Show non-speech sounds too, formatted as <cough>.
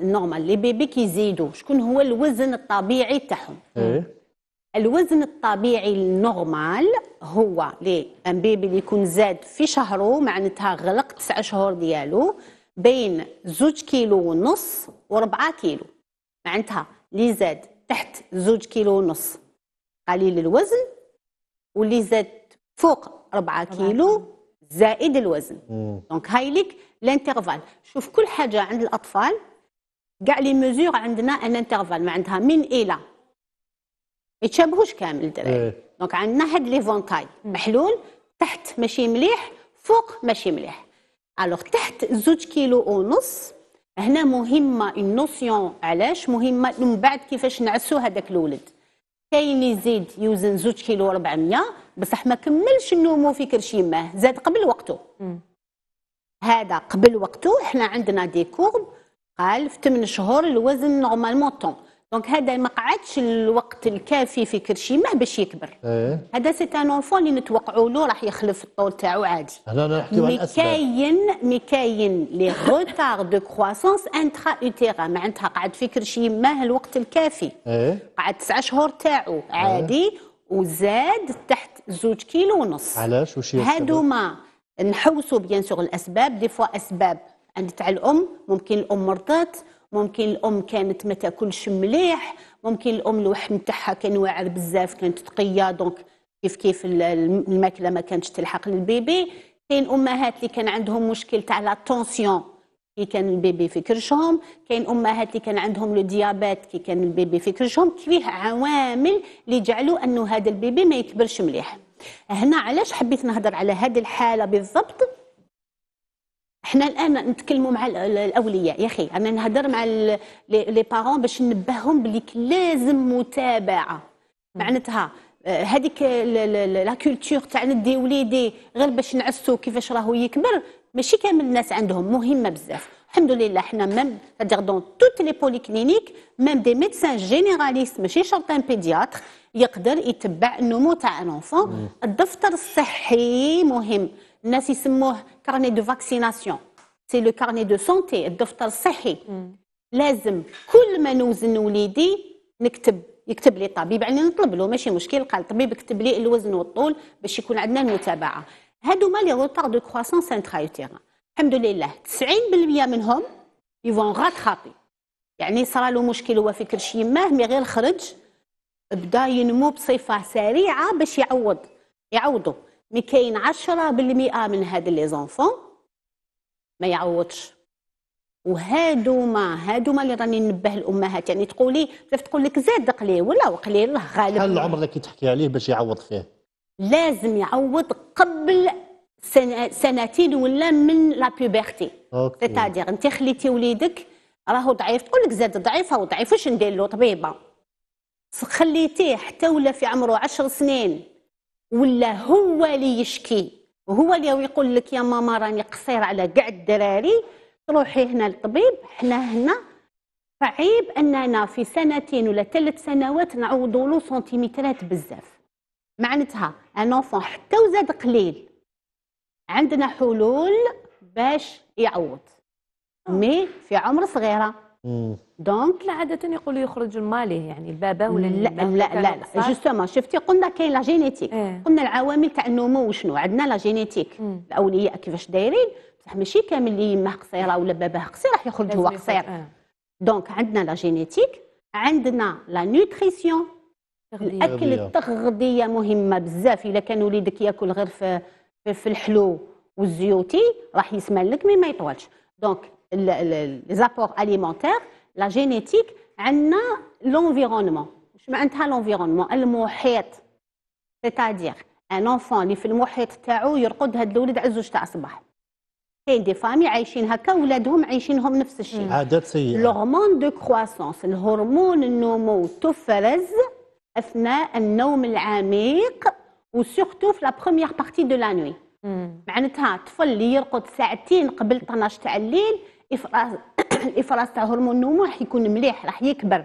النورمال النورمال لي بيبي كيزيدوا شكون هو الوزن الطبيعي تاعهم إيه؟ الوزن الطبيعي النورمال هو لي ان بيبي اللي يكون زاد في شهره معناتها غلق 9 شهور ديالو بين 2 كيلو ونص و4 كيلو معناتها اللي زاد تحت 2 كيلو ونص قليل الوزن واللي زاد فوق 4 كيلو زائد الوزن دونك هاي لك الانترفال شوف كل حاجه عند الاطفال كاع لي ميزور عندنا ان انترفال عندها من الى يتشابهوش كامل الدراري إيه. دونك عندنا هاد لي فونتاي محلول تحت ماشي مليح فوق ماشي مليح الوغ تحت زوج كيلو ونص هنا مهمه النوسيون علاش مهمه من بعد كيفاش نعسو هذاك الولد كاين اللي يزيد يوزن زوج كيلو 400 بصح ما كملش النومو في كرش يماه زاد قبل وقته هذا قبل وقته حنا عندنا دي كورب قال في 8 شهور الوزن نورمالمون طون دونك هذا ما قعدش الوقت الكافي في كرشي ما باش يكبر إيه؟ هذا سي ان اونفون اللي نتوقعوا له راح يخلف الطول تاعو عادي هنا نحكيو على الاسباب كاين مي كاين لي روتار دو كرواسونس انترا اوتيرا معناتها قعد في كرشي ما الوقت الكافي إيه؟ قعد 9 شهور تاعو إيه. عادي إيه؟ وزاد تحت زوج كيلو ونص علاش وش هادوما نحوسوا بيان سور الاسباب دي فوا اسباب عند تاع الام ممكن الام مرضات ممكن الام كانت ما تاكلش مليح ممكن الام الوحم تاعها كان واعر بزاف كانت تقيه دونك كيف كيف الماكله ما كانتش تلحق للبيبي كاين امهات اللي كان عندهم مشكل تاع لا تونسيون كي كان البيبي في كرشهم كاين امهات اللي كان عندهم لو ديابيت كي كان البيبي في كرشهم كيف عوامل اللي جعلوا انه هذا البيبي ما يكبرش مليح هنا علاش حبيت نهضر على هذه الحاله بالضبط حنا الان نتكلموا مع الاولياء يا اخي انا نهضر مع لي بارون باش ننبههم بلي لازم متابعه معناتها آه، هذيك لا كولتور تاع ندي وليدي غير باش نعسو كيفاش راهو يكبر ماشي كامل الناس عندهم مهمه بزاف الحمد لله حنا ميم cest دون توت لي toutes ميم دي ميدسان جينيراليست ماشي شرط ان بيدياتر يقدر يتبع النمو تاع الانفون الدفتر الصحي مهم الناس يسموه كارني دو فاكسيناسيون سي لو كارني دو سونتي الدفتر الصحي لازم كل ما نوزن وليدي نكتب يكتب لي الطبيب يعني نطلب له ماشي مشكل قال الطبيب يكتب لي الوزن والطول باش يكون عندنا المتابعه هادو ما لي روتار دو كرواسونس انترايوتيران الحمد لله 90% منهم يفون غاتخابي يعني صرا له مشكل هو في كرشي ما مي غير خرج بدا ينمو بصفه سريعه باش يعوض يعوضه مي كاين 10% من هاد لي زونفون ما يعوضش وهادو ما هادو ما اللي راني ننبه الامهات يعني تقولي بزاف تقول لك زاد قليل ولا قليل الله غالب شحال العمر اللي كتحكي عليه باش يعوض فيه لازم يعوض قبل سنة سنتين ولا من لا بيبرتي سيتادير انت خليتي وليدك راهو ضعيف تقول لك زاد ضعيف هو ضعيف واش ندير له طبيبه خليتيه حتى ولا في عمره 10 سنين ولا هو اللي يشكي هو اللي يقول لك يا ماما راني قصير على كاع الدراري تروحي هنا للطبيب حنا هنا صعيب اننا في سنتين ولا ثلاث سنوات نعوضوا له سنتيمترات بزاف معناتها ان اونفون حتى وزاد قليل عندنا حلول باش يعوض مي في عمر صغيره دونك عادة يقولوا يخرج المالي يعني البابا ولا لا لا لا لا جوستومون شفتي قلنا كاين لا جينيتيك ايه. قلنا العوامل تاع النمو وشنو عندنا لا جينيتيك الاولياء كيفاش دايرين بصح ماشي كامل اللي يمه قصيره ولا باباه قصير راح يخرج هو قصير اه. دونك عندنا لا جينيتيك عندنا لا نوتريسيون الاكل التغذيه مهمه بزاف اذا كان وليدك ياكل غير في في الحلو والزيوتي راح يسمن لك مي ما يطولش دونك les apports alimentaires لا جينيتيك عندنا لونفيرونمون واش معناتها لونفيرونمون المحيط سيتادير ان انفون اللي في المحيط تاعو يرقد هاد الولد على الزوج تاع الصباح كاين دي فامي عايشين هكا ولادهم عايشينهم نفس الشيء عادات سيئه لورمون دو كرواسونس الهرمون النمو تفرز اثناء النوم العميق وسورتو في لا بروميير بارتي دو لا نوي معناتها طفل اللي يرقد ساعتين قبل 12 تاع الليل الافراز الافراز <coughs> تاع هرمون النمو راح يكون مليح راح يكبر